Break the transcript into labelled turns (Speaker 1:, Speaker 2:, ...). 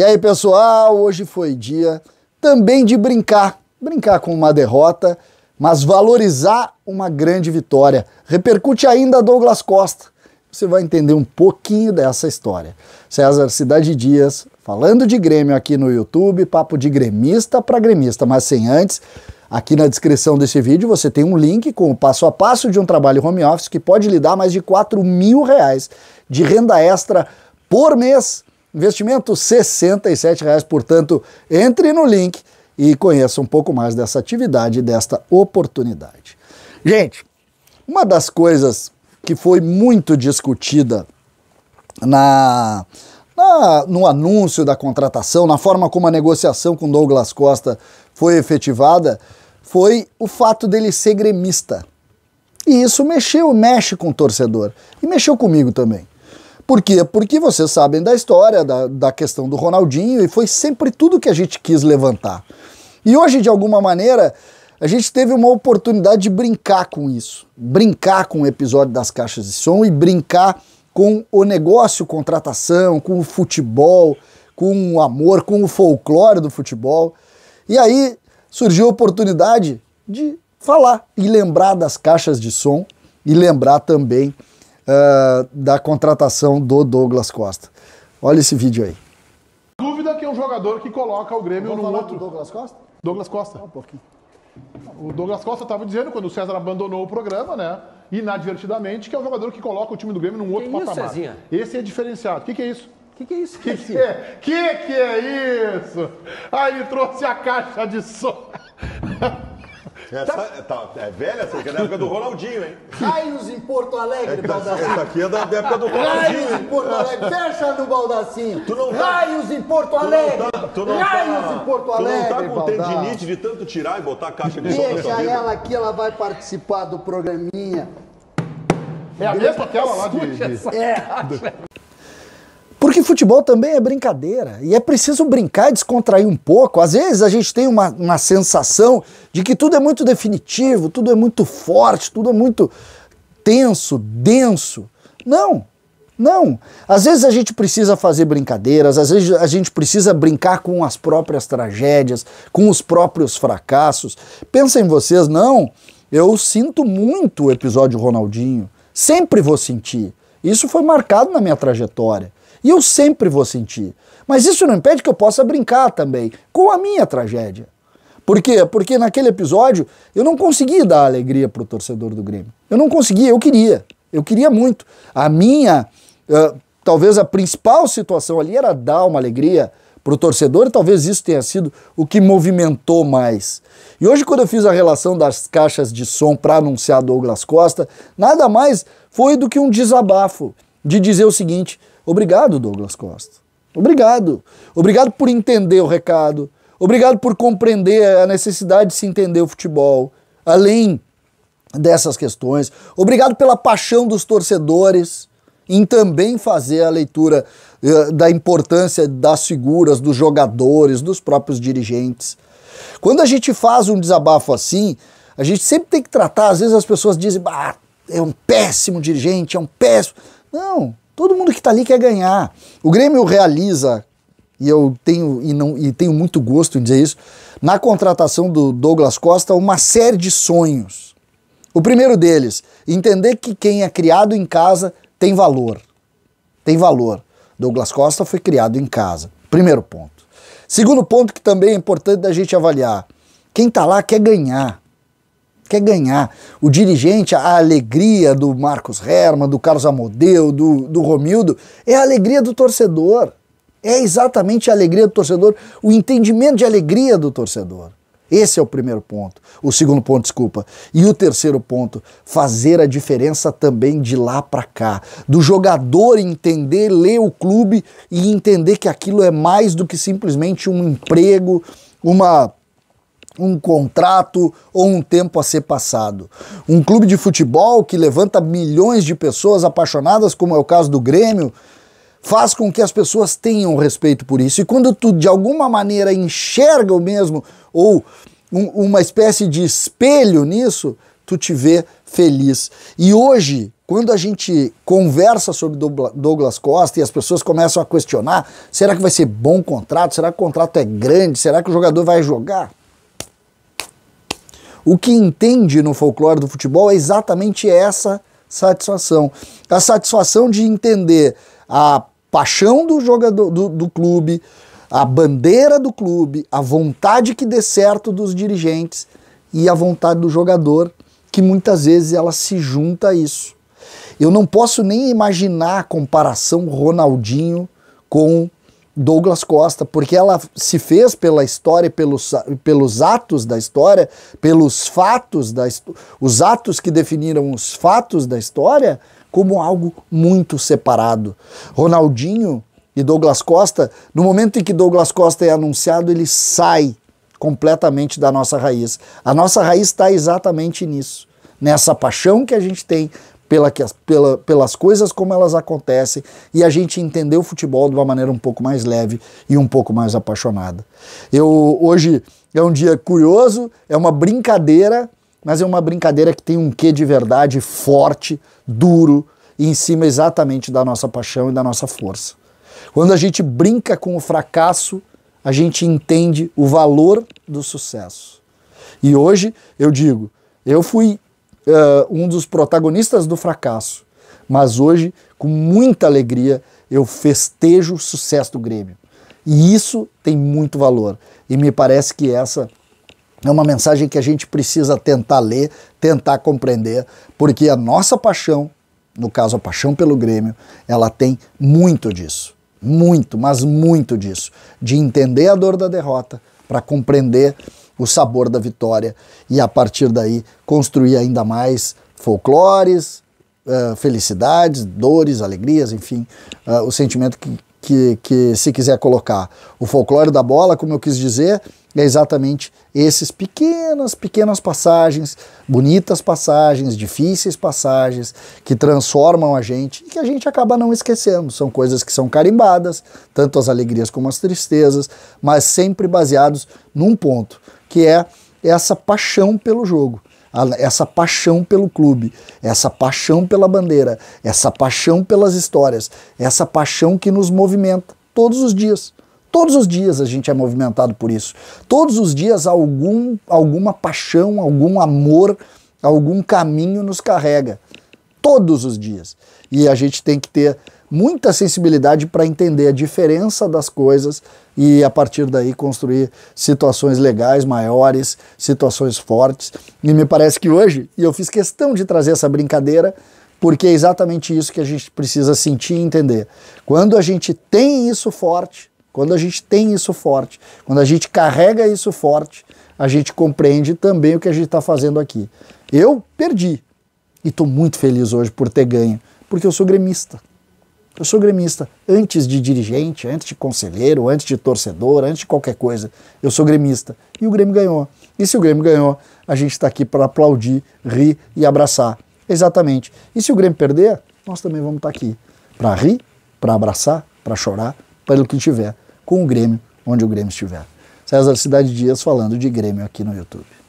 Speaker 1: E aí, pessoal, hoje foi dia também de brincar, brincar com uma derrota, mas valorizar uma grande vitória. Repercute ainda Douglas Costa. Você vai entender um pouquinho dessa história. César Cidade Dias, falando de Grêmio aqui no YouTube, papo de gremista para gremista, mas sem antes, aqui na descrição desse vídeo você tem um link com o passo a passo de um trabalho home office que pode lhe dar mais de 4 mil reais de renda extra por mês. Investimento R$ 67,00, portanto, entre no link e conheça um pouco mais dessa atividade desta oportunidade. Gente, uma das coisas que foi muito discutida na, na, no anúncio da contratação, na forma como a negociação com Douglas Costa foi efetivada, foi o fato dele ser gremista. E isso mexeu, mexe com o torcedor. E mexeu comigo também. Por quê? Porque vocês sabem da história, da, da questão do Ronaldinho, e foi sempre tudo que a gente quis levantar. E hoje, de alguma maneira, a gente teve uma oportunidade de brincar com isso, brincar com o episódio das caixas de som e brincar com o negócio, contratação, com o futebol, com o amor, com o folclore do futebol. E aí surgiu a oportunidade de falar e lembrar das caixas de som e lembrar também uh, da contratação do Douglas Costa. Olha esse vídeo aí. Dúvida que é um jogador que coloca o Grêmio no outro. Do Douglas Costa? Douglas Costa. um pouquinho. O Douglas Costa estava dizendo quando o César abandonou o programa, né? Inadvertidamente, que é um jogador que coloca o time do Grêmio num outro que patamar. Isso, Cezinha? Esse é diferenciado. O que, que é isso? que, que é isso? Que que, é, que que é isso? Aí ele trouxe a caixa de som. Essa tá. tá... é velha essa, aqui, é da época do Ronaldinho, hein? Raios em Porto Alegre, é Baldacinho. Essa aqui é da época do Ronaldinho. Raios em Porto Alegre, fecha no Baldacinho. Tu não tá... Raios em Porto Alegre. Tá- tu não tá, tu não Raios tá... em Porto Alegre. Tu não tá com tendinite de tanto tirar e botar a caixa de som Deixa ela aqui, ela vai participar do programinha. É a mesma tela lá de... de... É. Porque futebol também é brincadeira e é preciso brincar e descontrair um pouco. Às vezes a gente tem uma, uma sensação de que tudo é muito definitivo, tudo é muito forte, tudo é muito tenso, denso. Não, não. Às vezes a gente precisa fazer brincadeiras, às vezes a gente precisa brincar com as próprias tragédias, com os próprios fracassos. Pensem vocês, não, eu sinto muito o episódio Ronaldinho. Sempre vou sentir. Isso foi marcado na minha trajetória. E eu sempre vou sentir. Mas isso não impede que eu possa brincar também com a minha tragédia. Por quê? Porque naquele episódio eu não consegui dar alegria para o torcedor do Grêmio. Eu não consegui, eu queria. Eu queria muito. A minha, uh, talvez a principal situação ali era dar uma alegria para o torcedor e talvez isso tenha sido o que movimentou mais. E hoje, quando eu fiz a relação das caixas de som para anunciar Douglas Costa, nada mais foi do que um desabafo de dizer o seguinte: Obrigado, Douglas Costa. Obrigado. Obrigado por entender o recado. Obrigado por compreender a necessidade de se entender o futebol, além dessas questões. Obrigado pela paixão dos torcedores em também fazer a leitura uh, da importância das figuras, dos jogadores, dos próprios dirigentes. Quando a gente faz um desabafo assim, a gente sempre tem que tratar, às vezes as pessoas dizem, Bah, é um péssimo dirigente, é um péssimo. Não, Todo mundo que está ali quer ganhar. O Grêmio realiza, e eu tenho, e não, e tenho muito gosto em dizer isso, na contratação do Douglas Costa, uma série de sonhos. O primeiro deles, entender que quem é criado em casa tem valor. Tem valor. Douglas Costa foi criado em casa. Primeiro ponto. Segundo ponto que também é importante da gente avaliar: quem está lá quer ganhar quer ganhar. O dirigente, a alegria do Marcos Herman, do Carlos Amodeu, do, do Romildo, é a alegria do torcedor. É exatamente a alegria do torcedor, o entendimento de alegria do torcedor. Esse é o primeiro ponto. O segundo ponto, desculpa. E o terceiro ponto, fazer a diferença também de lá para cá. Do jogador entender, ler o clube e entender que aquilo é mais do que simplesmente um emprego, uma um contrato ou um tempo a ser passado. Um clube de futebol que levanta milhões de pessoas apaixonadas, como é o caso do Grêmio, faz com que as pessoas tenham respeito por isso. E quando tu de alguma maneira enxerga o mesmo ou um, uma espécie de espelho nisso, tu te vê feliz. E hoje, quando a gente conversa sobre Douglas Costa e as pessoas começam a questionar, será que vai ser bom contrato? Será que o contrato é grande? Será que o jogador vai jogar? O que entende no folclore do futebol é exatamente essa satisfação. A satisfação de entender a paixão do jogador do, do clube, a bandeira do clube, a vontade que dê certo dos dirigentes e a vontade do jogador, que muitas vezes ela se junta a isso. Eu não posso nem imaginar a comparação Ronaldinho com Douglas Costa, porque ela se fez pela história, pelos, pelos atos da história, pelos fatos da os atos que definiram os fatos da história, como algo muito separado. Ronaldinho e Douglas Costa, no momento em que Douglas Costa é anunciado, ele sai completamente da nossa raiz. A nossa raiz está exatamente nisso, nessa paixão que a gente tem pela, pela, pelas coisas como elas acontecem e a gente entender o futebol de uma maneira um pouco mais leve e um pouco mais apaixonada. Eu hoje é um dia curioso, é uma brincadeira, mas é uma brincadeira que tem um quê de verdade forte, duro e em cima exatamente da nossa paixão e da nossa força. Quando a gente brinca com o fracasso, a gente entende o valor do sucesso. E hoje eu digo, eu fui uh, um dos protagonistas do fracasso, mas hoje, com muita alegria, eu festejo o sucesso do Grêmio. E isso tem muito valor. E me parece que essa é uma mensagem que a gente precisa tentar ler, tentar compreender, porque a nossa paixão, no caso a paixão pelo Grêmio, ela tem muito disso. Muito, mas muito disso. De entender a dor da derrota, para compreender o sabor da vitória e a partir daí construir ainda mais folclores, uh, felicidades, dores, alegrias, enfim, uh, o sentimento que, que, que se quiser colocar. O folclore da bola, como eu quis dizer, é exatamente esses pequenas, pequenas passagens, bonitas passagens, difíceis passagens, que transformam a gente e que a gente acaba não esquecendo. São coisas que são carimbadas, tanto as alegrias como as tristezas, mas sempre baseados num ponto que é essa paixão pelo jogo, essa paixão pelo clube, essa paixão pela bandeira, essa paixão pelas histórias, essa paixão que nos movimenta todos os dias. Todos os dias a gente é movimentado por isso. Todos os dias algum, alguma paixão, algum amor, algum caminho nos carrega. Todos os dias. E a gente tem que ter muita sensibilidade para entender a diferença das coisas e a partir daí construir situações legais, maiores, situações fortes. E me parece que hoje, e eu fiz questão de trazer essa brincadeira, porque é exatamente isso que a gente precisa sentir e entender. Quando a gente tem isso forte, quando a gente tem isso forte, quando a gente carrega isso forte, a gente compreende também o que a gente está fazendo aqui. Eu perdi e estou muito feliz hoje por ter ganho, porque eu sou gremista. Eu sou gremista antes de dirigente, antes de conselheiro, antes de torcedor, antes de qualquer coisa. Eu sou gremista. E o Grêmio ganhou. E se o Grêmio ganhou, a gente está aqui para aplaudir, rir e abraçar. Exatamente. E se o Grêmio perder, nós também vamos estar tá aqui para rir, para abraçar, para chorar, para o que tiver, com o Grêmio, onde o Grêmio estiver. César Cidade Dias falando de Grêmio aqui no YouTube.